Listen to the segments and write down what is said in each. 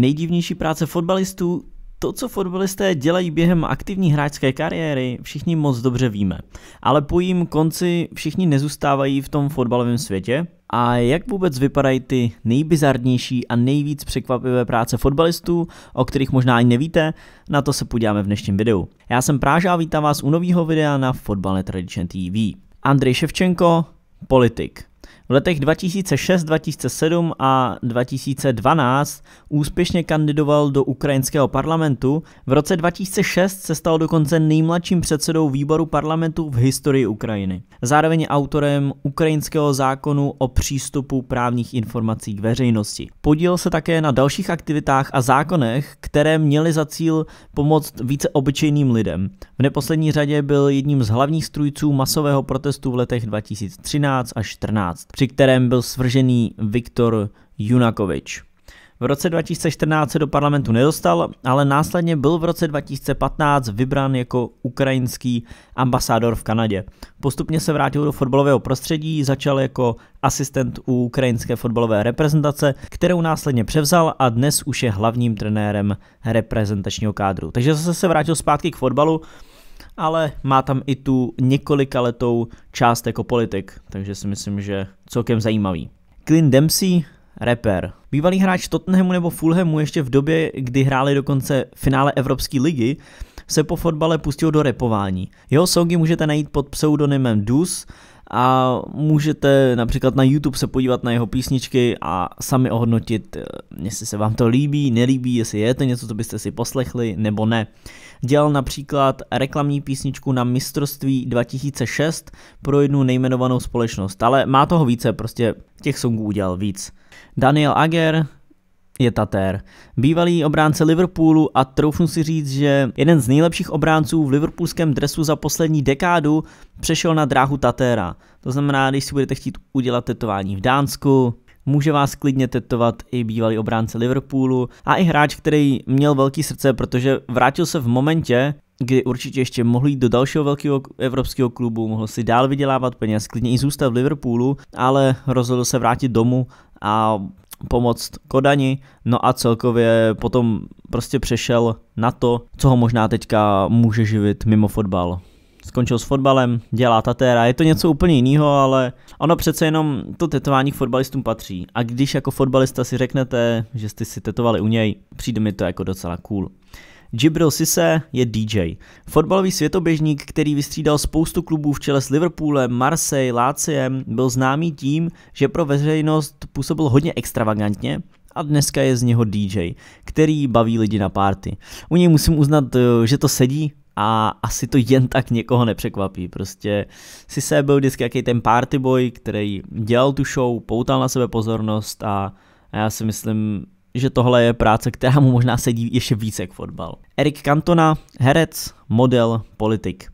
Nejdivnější práce fotbalistů, to, co fotbalisté dělají během aktivní hráčské kariéry, všichni moc dobře víme. Ale po jím konci všichni nezůstávají v tom fotbalovém světě. A jak vůbec vypadají ty nejbizarnější a nejvíc překvapivé práce fotbalistů, o kterých možná ani nevíte, na to se podíváme v dnešním videu. Já jsem Práža a vítám vás u nového videa na Fotbal Tradition TV. Andrej Ševčenko, politik. V letech 2006, 2007 a 2012 úspěšně kandidoval do ukrajinského parlamentu. V roce 2006 se stal dokonce nejmladším předsedou výboru parlamentu v historii Ukrajiny. Zároveň autorem ukrajinského zákonu o přístupu právních informací k veřejnosti. Podílel se také na dalších aktivitách a zákonech, které měly za cíl pomoct více obyčejným lidem. V neposlední řadě byl jedním z hlavních strujců masového protestu v letech 2013 až 14 při kterém byl svržený Viktor Junakovič. V roce 2014 se do parlamentu nedostal, ale následně byl v roce 2015 vybrán jako ukrajinský ambasádor v Kanadě. Postupně se vrátil do fotbalového prostředí, začal jako asistent u ukrajinské fotbalové reprezentace, kterou následně převzal a dnes už je hlavním trenérem reprezentačního kádru. Takže zase se vrátil zpátky k fotbalu, ale má tam i tu několika letou část jako politik, takže si myslím, že celkem zajímavý. Clint Dempsey, rapper. Bývalý hráč Tottenhamu nebo Fulhamu ještě v době, kdy hráli dokonce finále Evropské ligy, se po fotbale pustil do repování. Jeho songy můžete najít pod pseudonymem Dus, a můžete například na YouTube se podívat na jeho písničky a sami ohodnotit, eh, jestli se vám to líbí, nelíbí, jestli je to něco, co byste si poslechli nebo ne. Dělal například reklamní písničku na mistrovství 2006 pro jednu nejmenovanou společnost, ale má toho více, prostě těch songů udělal víc. Daniel Ager, je Tatér. Bývalý obránce Liverpoolu a troufnu si říct, že jeden z nejlepších obránců v liverpoolském dresu za poslední dekádu přešel na dráhu Tatéra. To znamená, když si budete chtít udělat tetování v Dánsku, může vás klidně tetovat i bývalý obránce Liverpoolu a i hráč, který měl velký srdce, protože vrátil se v momentě, kdy určitě ještě mohl jít do dalšího velkého evropského klubu, mohl si dál vydělávat peněz, klidně i zůstat v Liverpoolu, ale rozhodl se vrátit domů a pomoct Kodani, no a celkově potom prostě přešel na to, co ho možná teďka může živit mimo fotbal. Skončil s fotbalem, dělá tatéra, je to něco úplně jiného, ale ono přece jenom to tetování k fotbalistům patří. A když jako fotbalista si řeknete, že jste si tetovali u něj, přijde mi to jako docela cool. Jibril Sisse je DJ. Fotbalový světoběžník, který vystřídal spoustu klubů v čele s Liverpoolem, Marseille, Láciem, byl známý tím, že pro veřejnost působil hodně extravagantně a dneska je z něho DJ, který baví lidi na párty. U něj musím uznat, eh, že to sedí, a asi to jen tak někoho nepřekvapí. Prostě si se byl vždycky jaký ten party boy, který dělal tu show, poutal na sebe pozornost a já si myslím, že tohle je práce, která mu možná sedí ještě více jak fotbal. Erik Cantona, herec, model, politik.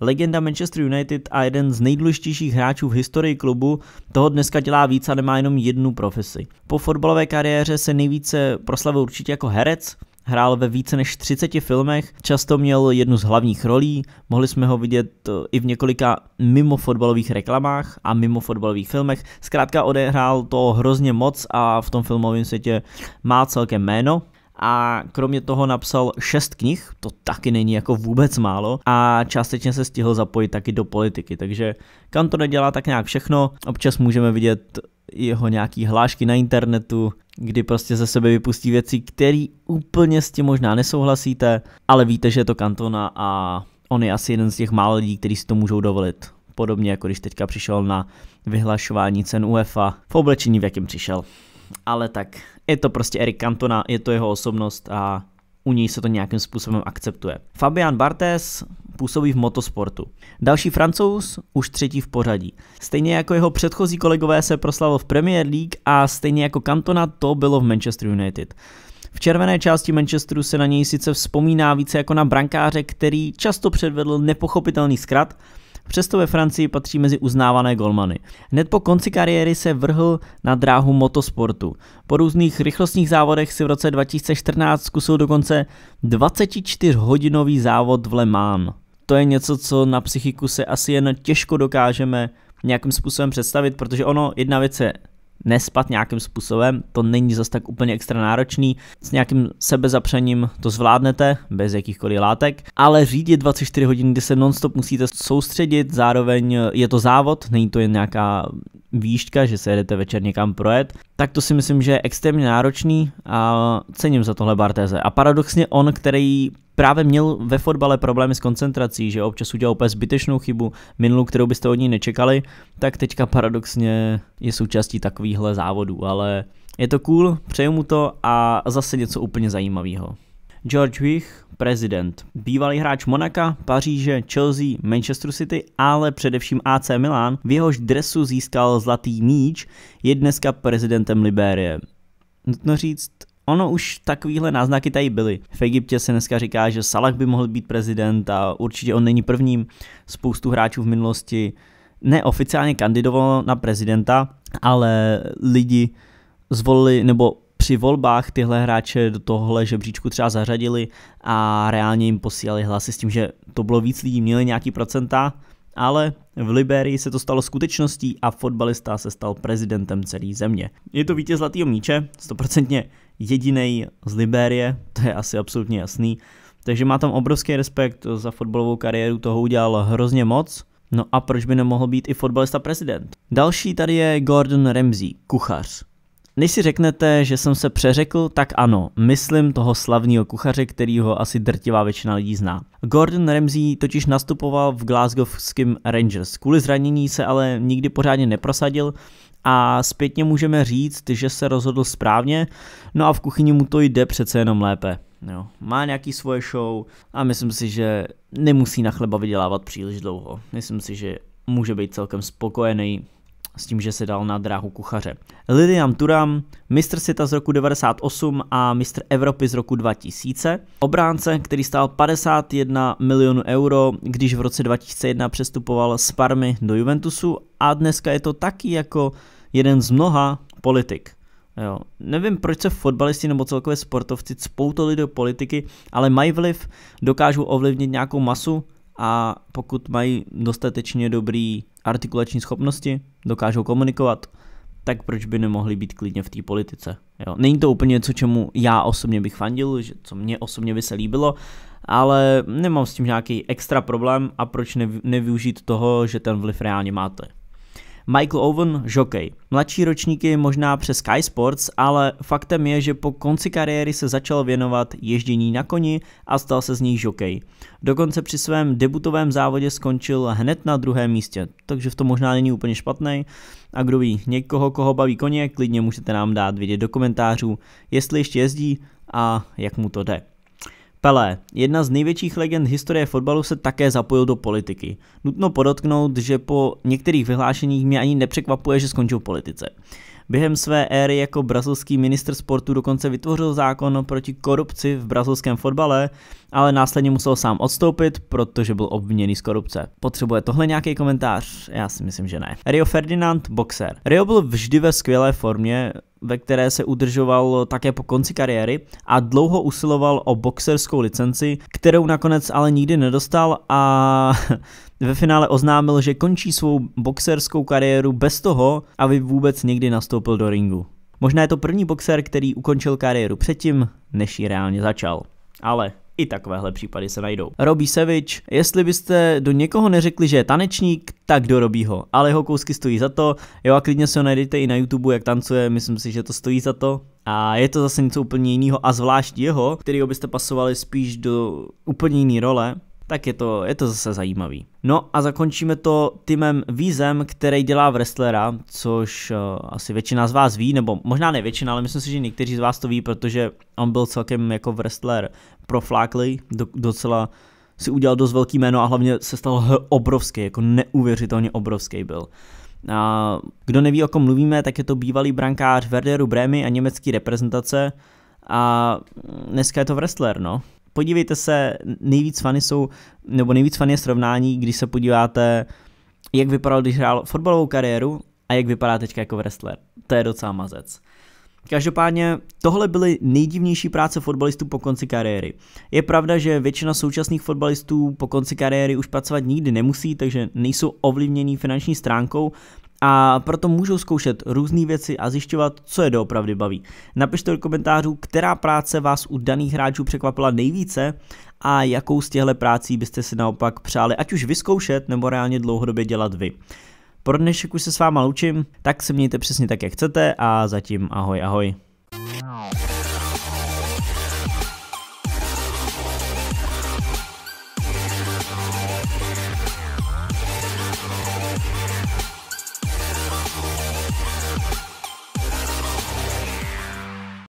Legenda Manchester United a jeden z nejdůležitějších hráčů v historii klubu toho dneska dělá víc a nemá jenom jednu profesi. Po fotbalové kariéře se nejvíce proslavil určitě jako herec, Hrál ve více než 30 filmech, často měl jednu z hlavních rolí, mohli jsme ho vidět eh, i v několika mimo fotbalových reklamách a mimo fotbalových filmech. Zkrátka odehrál to hrozně moc a v tom filmovém světě má celkem jméno, a kromě toho napsal šest knih, to taky není jako vůbec málo, a částečně se stihl zapojit taky do politiky, takže to dělá tak nějak všechno, občas můžeme vidět jeho nějaký hlášky na internetu, kdy prostě ze sebe vypustí věci, které úplně s tím možná nesouhlasíte, ale víte, že je to kantona a on je asi jeden z těch málo lidí, kteří si to můžou dovolit. Podobně jako když teďka přišel na vyhlašování cen UEFA v oblečení, v jakém přišel. Ale tak, je to prostě Erik Cantona, je to jeho osobnost a u něj se to nějakým způsobem akceptuje. Fabian Bartes, působí v motosportu. Další francouz už třetí v pořadí. Stejně jako jeho předchozí kolegové se proslavil v Premier League a stejně jako Cantona to bylo v Manchester United. V červené části Manchesteru se na něj sice vzpomíná více jako na brankáře, který často předvedl nepochopitelný zkrat, přesto ve Francii patří mezi uznávané golmany. Hned po konci kariéry se vrhl na dráhu motosportu. Po různých rychlostních závodech si v roce 2014 zkusil dokonce 24-hodinový závod v Le Mans to je něco, co na psychiku se asi jen těžko dokážeme nějakým způsobem představit, protože ono, jedna věc je nespat nějakým způsobem, to není zas tak úplně extra náročný, s nějakým sebezapřením to zvládnete, bez jakýchkoliv látek, ale řídit 24 hodin, kdy se nonstop musíte soustředit, zároveň je to závod, není to jen nějaká výšťka, že se jedete večer někam projet, tak to si myslím, že je extrémně náročný a cením za tohle Bartéze. A paradoxně on, který právě měl ve fotbale problémy s koncentrací, že občas udělal úplně zbytečnou chybu, minulou, kterou byste od ní nečekali, tak teďka paradoxně je součástí takovýchhle závodů, ale je to cool, přeju mu to a zase něco úplně zajímavého. George Wich, prezident. Bývalý hráč Monaka, Paříže, Chelsea, Manchester City, ale především AC Milan, v jehož dresu získal zlatý míč, je dneska prezidentem Liberie. Nutno říct, Ono už takovýhle náznaky tady byly. V Egyptě se dneska říká, že Salah by mohl být prezident a určitě on není prvním. Spoustu hráčů v minulosti neoficiálně kandidovalo na prezidenta, ale lidi zvolili nebo při volbách tyhle hráče do tohle žebříčku třeba zařadili a reálně jim posílali hlasy s tím, že to bylo víc lidí, měli nějaký procenta, ale v Liberii se to stalo skutečností a fotbalista se stal prezidentem celé země. Je to vítěz Zlatého míče, stoprocentně jediný z Liberie, to je asi absolutně jasný, takže má tam obrovský respekt za fotbalovou kariéru, toho udělal hrozně moc. No a proč by nemohl být i fotbalista prezident? Další tady je Gordon Ramsay, kuchař. Než si řeknete, že jsem se přeřekl, tak ano, myslím toho slavného kuchaře, který ho asi drtivá většina lidí zná. Gordon Ramsay totiž nastupoval v Glasgowském Rangers, kvůli zranění se ale nikdy pořádně neprosadil a zpětně můžeme říct, že se rozhodl správně, no a v kuchyni mu to jde přece jenom lépe. Jo. Má nějaký svoje show a myslím si, že nemusí na chleba vydělávat příliš dlouho. Myslím si, že může být celkem spokojený s tím, že se dal na dráhu kuchaře. Lilian Turam, mistr světa z roku 98 a mistr Evropy z roku 2000. Obránce, který stál 51 milionů euro, když v roce 2001 přestupoval z Parmy do Juventusu a dneska je to taky jako jeden z mnoha politik. Jo. Nevím, proč se fotbalisti nebo celkově sportovci spoutali do politiky, ale mají vliv, dokážou ovlivnit nějakou masu a pokud mají dostatečně dobrý artikulační schopnosti, dokážou komunikovat, tak proč by nemohli být klidně v té politice. Jo? Není to úplně něco, čemu já osobně bych fandil, že co mě osobně by se líbilo, ale nemám s tím nějaký extra problém a proč nevy, nevyužít toho, že ten vliv reálně máte. Michael Owen, žokej. Mladší ročníky možná přes Sky Sports, ale faktem je, že po konci kariéry se začal věnovat ježdění na koni a stal se z ní žokej. Dokonce při svém debutovém závodě skončil hned na druhém místě, takže v tom možná není úplně špatný. A kdo ví, někoho, koho baví koně, klidně můžete nám dát vědět do komentářů, jestli ještě jezdí a jak mu to jde. Pelé, jedna z největších legend historie fotbalu, se také zapojil do politiky. Nutno podotknout, že po některých vyhlášeních mě ani nepřekvapuje, že skončil politice. Během své éry jako brazilský minister sportu dokonce vytvořil zákon proti korupci v brazilském fotbale, ale následně musel sám odstoupit, protože byl obviněný z korupce. Potřebuje tohle nějaký komentář? Já si myslím, že ne. Rio Ferdinand, boxer. Rio byl vždy ve skvělé formě, ve které se udržoval také po konci kariéry a dlouho usiloval o boxerskou licenci, kterou nakonec ale nikdy nedostal a ve finále oznámil, že končí svou boxerskou kariéru bez toho, aby vůbec někdy nastoupil do ringu. Možná je to první boxer, který ukončil kariéru předtím, než ji reálně začal. Ale i takovéhle případy se najdou. Robbie Savage, jestli byste do někoho neřekli, že je tanečník, tak dorobí ho. Ale jeho kousky stojí za to, jo a klidně se ho najdete i na YouTube, jak tancuje, myslím si, že to stojí za to. A je to zase něco úplně jiného a zvlášť jeho, který byste pasovali spíš do úplně jiné role, tak je to, je to zase zajímavý. No a zakončíme to Timem Vízem, který dělá wrestlera, což uh, asi většina z vás ví, nebo možná ne většina, ale myslím si, že někteří z vás to ví, protože on byl celkem jako wrestler profláklý, do, docela uh, si udělal dost velký jméno a hlavně se stal h- obrovský, jako neuvěřitelně obrovský byl. A kdo neví, o kom mluvíme, tak je to bývalý brankář Werderu Brémy a německý reprezentace a dneska je to wrestler, no. Podívejte se, nejvíc fany jsou, nebo nejvíc fany je srovnání, když se podíváte, jak vypadal, když hrál fotbalovou kariéru a jak vypadá teďka jako wrestler. To je docela mazec. Každopádně tohle byly nejdivnější práce fotbalistů po konci kariéry. Je pravda, že většina současných fotbalistů po konci kariéry už pracovat nikdy nemusí, takže nejsou ovlivnění finanční stránkou, a proto můžou zkoušet různé věci a zjišťovat, co je doopravdy baví. Napište do komentářů, která práce vás u daných hráčů překvapila nejvíce a jakou z těchto prácí byste si naopak přáli ať už vyzkoušet nebo reálně dlouhodobě dělat vy. Pro dnešek už se s váma loučím, tak se mějte přesně tak, jak chcete a zatím ahoj ahoj.